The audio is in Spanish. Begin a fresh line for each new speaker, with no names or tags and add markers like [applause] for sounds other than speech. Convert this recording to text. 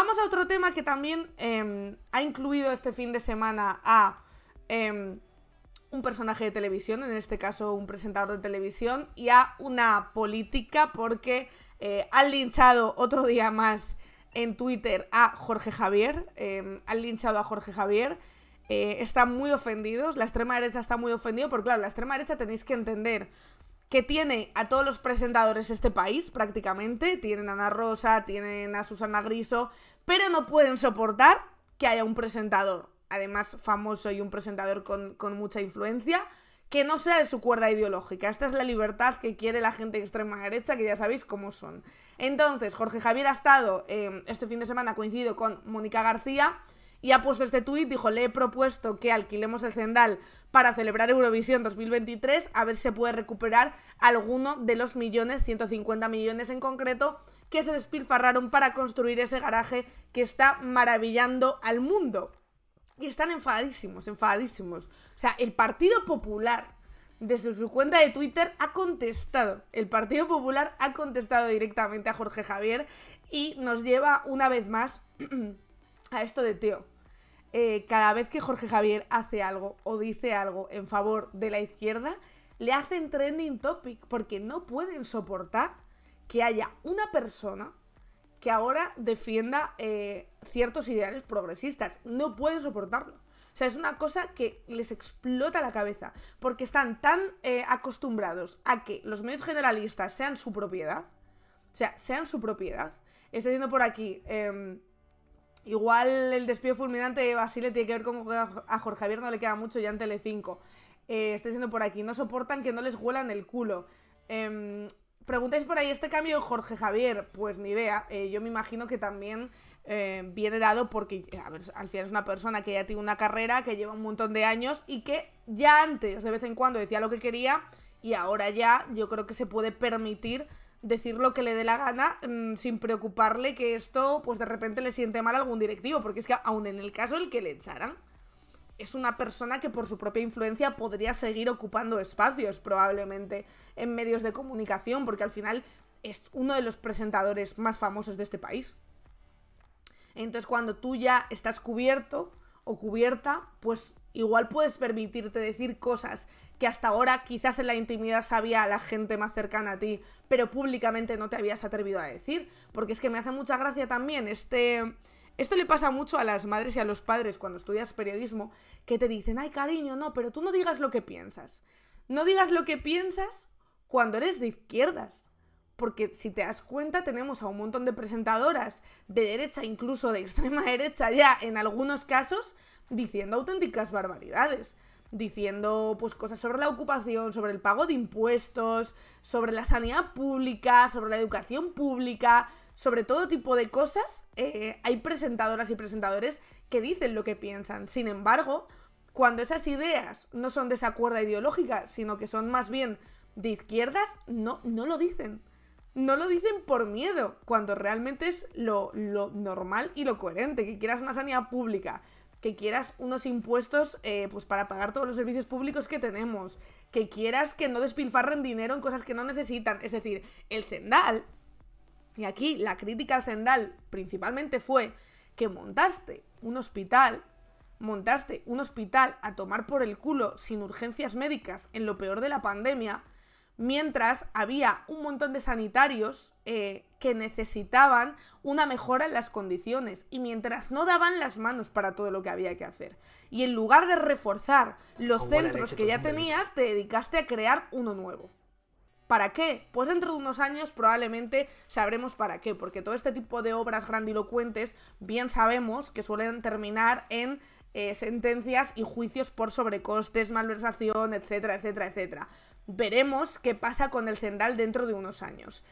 Vamos a otro tema que también em, ha incluido este fin de semana a em, un personaje de televisión, en este caso un presentador de televisión, y a una política porque eh, han linchado otro día más en Twitter a Jorge Javier. Em, han linchado a Jorge Javier. Eh, están muy ofendidos, la extrema derecha está muy ofendida, porque claro, la extrema derecha tenéis que entender, que tiene a todos los presentadores de este país prácticamente. Tienen a Ana Rosa, tienen a Susana Griso, pero no pueden soportar que haya un presentador, además famoso y un presentador con, mucha influencia, que no sea de su cuerda ideológica. Esta es la libertad que quiere la gente de extrema derecha, que ya sabéis cómo son. Entonces, Jorge Javier ha estado eh, este fin de semana coincidido con Mónica García y ha puesto este tuit, dijo, le he propuesto que alquilemos el Zendal para celebrar Eurovisión 2023, a ver si se puede recuperar alguno de los millones, 150 millones en concreto, que se despilfarraron para construir ese garaje que está maravillando al mundo. Y están enfadísimos, enfadísimos. O sea, el Partido Popular, desde su cuenta de Twitter, ha contestado. El Partido Popular ha contestado directamente a Jorge Javier y nos lleva una vez más [clears throat] a esto de Teo. Eh, cada vez que Jorge Javier hace algo o dice algo en favor de la izquierda, le hacen trending topic porque no pueden soportar que haya una persona que ahora defienda eh, ciertos ideales progresistas. No pueden soportarlo. O sea, es una cosa que les explota la cabeza, porque están tan eh, acostumbrados a que los medios generalistas sean su propiedad, o sea, sean su propiedad. Está diciendo por aquí, em, Igual el despido fulminante de Basile tiene que ver con que a Jorge Javier no le queda mucho ya en Tele5. Eh, estoy diciendo por aquí, no soportan que no les huelan el culo. Em, preguntáis por ahí, ¿este cambio de Jorge Javier? Pues ni idea. Eh, yo me imagino que también eh, viene dado porque, a ver, al final es una persona que ya tiene una carrera, que lleva un montón de años y que ya antes, de vez en cuando, decía lo que quería y ahora ya yo creo que se puede permitir decir lo que le dé la gana mm, sin preocuparle que esto pues de repente le siente mal a algún directivo, porque es que aún en el caso el que le echaran, es una persona que por su propia influencia podría seguir ocupando espacios probablemente en medios de comunicación, porque al final es uno de los presentadores más famosos de este país. Entonces cuando tú ya estás cubierto o cubierta, pues Igual puedes permitirte decir cosas que hasta ahora quizás en la intimidad sabía la gente más cercana a ti, pero públicamente no te habías atrevido a decir. Porque es que me hace mucha gracia también este... Esto le pasa mucho a las madres y a los padres cuando estudias periodismo, que te dicen, ay cariño, no, pero tú no digas lo que piensas. No digas lo que piensas cuando eres de izquierdas. Porque si te das cuenta, tenemos a un montón de presentadoras de derecha, incluso de extrema [laughs] derecha ya en algunos casos, diciendo auténticas barbaridades, diciendo pues cosas sobre la ocupación, sobre el pago de impuestos, sobre la sanidad pública, sobre la educación pública, sobre todo tipo de cosas, eh, hay presentadoras y presentadores que dicen lo que piensan. Sin embargo, cuando esas ideas no son de esa cuerda ideológica, sino que son más bien de izquierdas, no, lo dicen. No lo dicen por miedo, cuando realmente es lo normal y lo coherente, que quieras una sanidad pública, que quieras unos impuestos eh, pues para pagar todos los servicios públicos que tenemos, que quieras que no despilfarren dinero en cosas que no necesitan. Es decir, el Zendal, y aquí la crítica al Zendal principalmente fue que montaste un hospital, montaste un hospital a tomar por el culo sin urgencias médicas en lo peor de la pandemia, mientras había un montón de sanitarios eh, que necesitaban una mejora en las condiciones y mientras no daban las manos para todo lo que había que hacer. Y en lugar de reforzar los centros que ya tenías, te dedicaste a crear uno nuevo. ¿Para qué? Pues dentro de unos años probablemente sabremos para qué, porque todo este tipo de obras grandilocuentes bien sabemos que suelen terminar en eh, sentencias y juicios por sobrecostes, malversación, etcétera, etcétera, etcétera. Veremos qué pasa con el Zendal dentro de unos años.